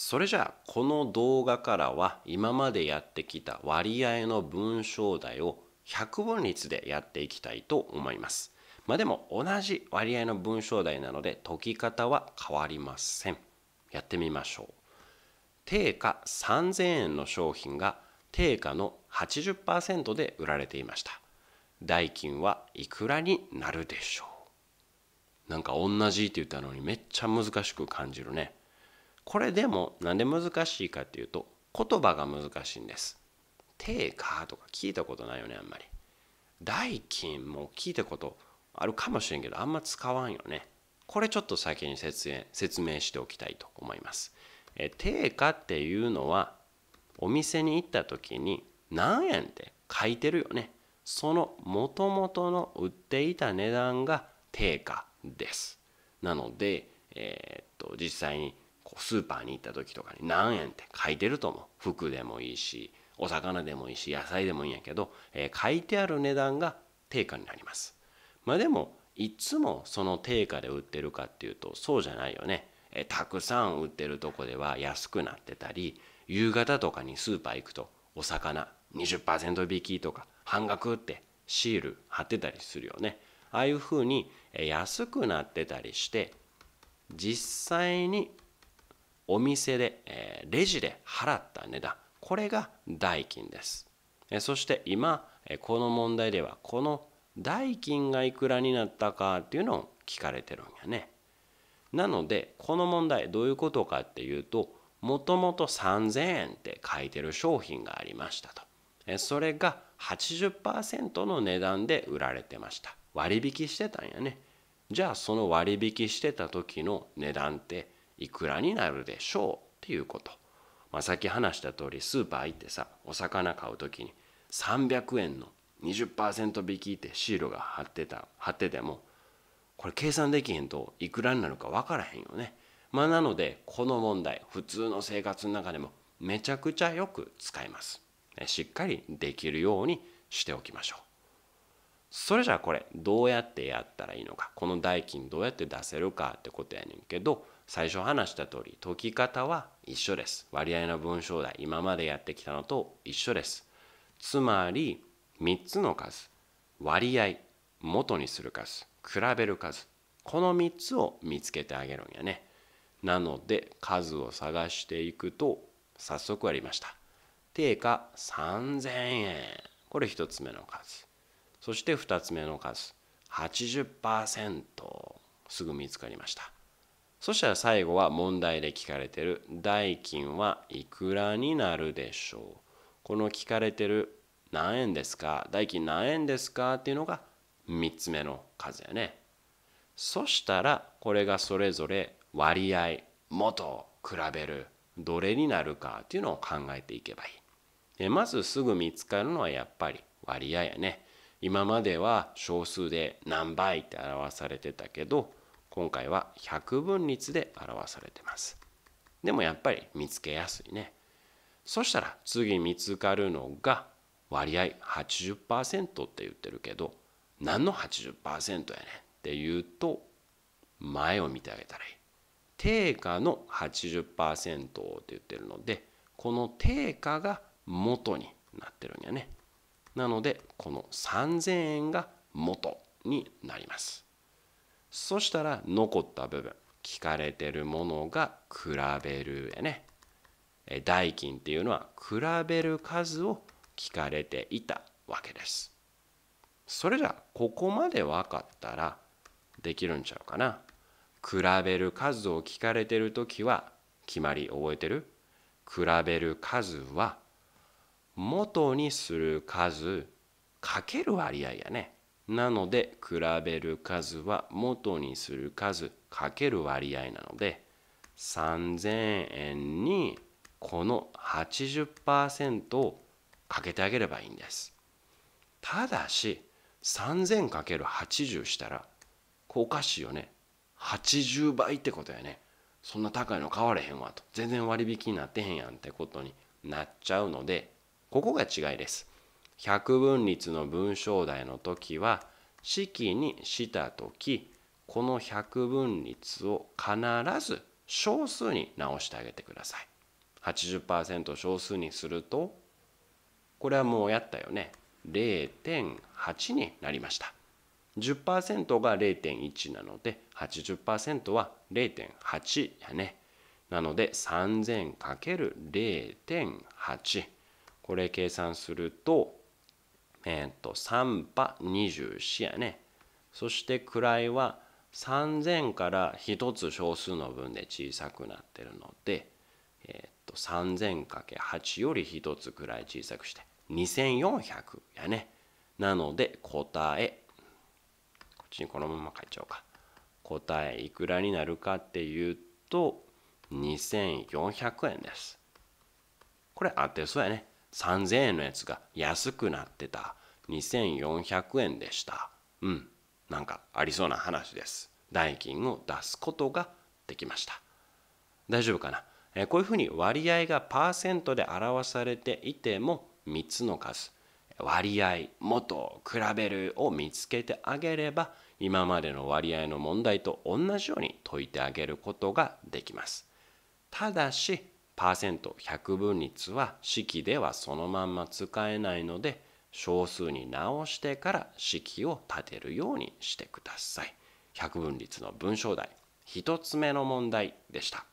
それじゃあこの動画からは今までやってきた割合の文章題を100分率でやっていきたいと思います。まあでも同じ割合の文章題なので解き方は変わりません。やってみましょう。定価3000円の商品が定価の80%で売られていました。代金はいくらになるでしょうなんか同じって言ったのにめっちゃ難しく感じるね。これでもなんで難しいかっていうと言葉が難しいんです定価とか聞いたことないよねあんまり代金も聞いたことあるかもしれんけどあんま使わんよねこれちょっと先に説明説明しておきたいと思いますえ定価っていうのはお店に行った時に何円って書いてるよねそのもともとの売っていた値段が定価ですなので、えー、っと実際にスーパーに行った時とかに何円って書いてると思う服でもいいしお魚でもいいし野菜でもいいんやけど、えー、書いてある値段が定価になりますまあでもいつもその定価で売ってるかっていうとそうじゃないよね、えー、たくさん売ってるとこでは安くなってたり夕方とかにスーパー行くとお魚20%引きとか半額ってシール貼ってたりするよねああいうふうに安くなってたりして実際にお店で、えレジで払った値段これが代金です、えそして今、えこの問題ではこの代金がいくらになったかっていうのを聞かれてるんやねなのでこの問題どういうことかっていうともともと3000円って書いてる商品がありましたとえそれが80%の値段で売られてました割引してたんやねじゃあその割引してた時の値段っていくらになるでしょうっていうこと。まあ、さっき話した通りスーパー行ってさお魚買う時に300円の20%引きってシールが貼ってた貼っててもこれ計算できへんといくらになるか分からへんよね。まあ、なのでこの問題普通の生活の中でもめちゃくちゃよく使います。しっかりできるようにしておきましょう。それじゃあこれどうやってやったらいいのかこの代金どうやって出せるかってことやねんけど最初話した通り解き方は一緒です割合の文章題今までやってきたのと一緒ですつまり3つの数割合元にする数比べる数この3つを見つけてあげるんやねなので数を探していくと早速ありました定価3000円これ1つ目の数そして2つ目の数80%すぐ見つかりましたそしたら最後は問題で聞かれてる代金はいくらになるでしょうこの聞かれてる何円ですか代金何円ですかっていうのが3つ目の数やね。そしたらこれがそれぞれ割合元比べるどれになるかっていうのを考えていけばいい。まずすぐ見つかるのはやっぱり割合やね。今までは小数で何倍って表されてたけど今回は百分率で表されてます。でもやっぱり見つけやすいね。そしたら次見つかるのが割合80%って言ってるけど何の80%やねんって言うと前を見てあげたらいい。定価の80%って言ってるのでこの定価が元になってるんやね。なのでこの3000円が元になります。そしたら残った部分聞かれてるものが比べるやね代金っていうのは比べる数を聞かれていたわけですそれじゃあここまで分かったらできるんちゃうかな比べる数を聞かれてる時は決まり覚えてる比べる数は元にする数かける割合やね。なので比べる数は元にする数かける割合なので3000円にこの80%をかけてあげればいいんです。ただし3 0 0 0る8 0したらおかしいよね。80倍ってことやね。そんな高いの買われへんわと全然割引になってへんやんってことになっちゃうのでここが違いです。百分率の文章題の時は式にした時この百分率を必ず小数に直してあげてください。80%小数にするとこれはもうやったよね0.8になりました。10%が0.1なので80%は0.8やね。なので 3000×0.8 これ計算するとえっ、ー、と3波24やねそして位は3000から1つ小数の分で小さくなってるので、えー、と 3000×8 より1つくらい小さくして2400やねなので答えこっちにこのまま書いちゃおうか答えいくらになるかっていうと2400円ですこれ当ってそうやね3000円のやつが安くなってた2400円でしたうんなんかありそうな話です代金を出すことができました大丈夫かな、えこういうふうに割合がパーセントで表されていても3つの数割合元比べるを見つけてあげれば今までの割合の問題と同じように解いてあげることができますただしパーセント100分率は式ではそのまんま使えないので小数に直してから式を立てるようにしてください。百分率の文章題1つ目の問題でした。